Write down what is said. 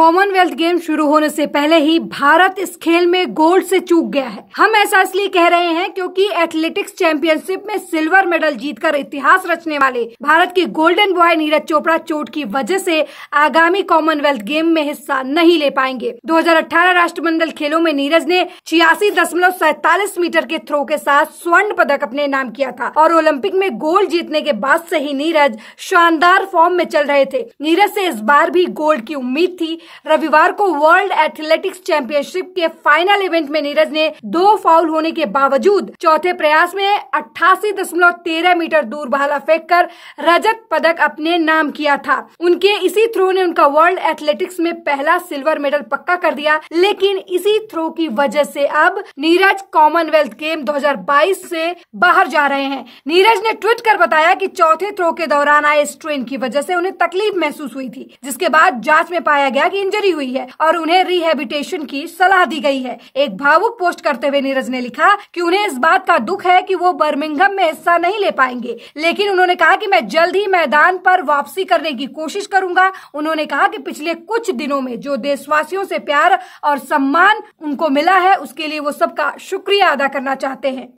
Commonwealth game शुरू होने से पहले ही भारत इस खेल में गोल्ड से चूक गया है हम ऐसा इसलिए कह रहे हैं क्योंकि एथलेटिक्स चैंपियनशिप में सिल्वर मेडल जीतकर इतिहास रचने वाले भारत के गोल्डन बॉय नीरज चोपड़ा चोट की वजह से आगामी कॉमनवेल्थ गेम में हिस्सा नहीं ले पाएंगे दो राष्ट्रमंडल खेलों में नीरज ने छियासी मीटर के थ्रो के साथ स्वर्ण पदक अपने नाम किया था और ओलंपिक में गोल्ड जीतने के बाद से ही नीरज शानदार फॉर्म में चल रहे थे नीरज से इस बार भी गोल्ड की उम्मीद थी रविवार को वर्ल्ड एथलेटिक्स चैंपियनशिप के फाइनल इवेंट में नीरज ने दो फाउल होने के बावजूद चौथे प्रयास में अट्ठासी मीटर दूर भाला फेंक कर रजत पदक अपने नाम किया था उनके इसी थ्रो ने उनका वर्ल्ड एथलेटिक्स में पहला सिल्वर मेडल पक्का कर दिया लेकिन इसी थ्रो की वजह से अब नीरज कॉमनवेल्थ गेम 2022 से बाहर जा रहे हैं नीरज ने ट्वीट कर बताया कि चौथे थ्रो के दौरान आए स्ट्रेन की वजह से उन्हें तकलीफ महसूस हुई थी जिसके बाद जांच में पाया गया कि इंजरी हुई है और उन्हें रिहेबिटेशन की सलाह दी गई है एक भावुक पोस्ट करते हुए नीरज ने लिखा कि उन्हें इस बात का दुख है कि वो बर्मिंगम में हिस्सा नहीं ले पाएंगे लेकिन उन्होंने कहा कि मैं जल्द ही मैदान पर वापसी करने की कोशिश करूंगा उन्होंने कहा कि पिछले कुछ दिनों में जो देशवासियों से प्यार और सम्मान उनको मिला है उसके लिए वो सबका शुक्रिया अदा करना चाहते हैं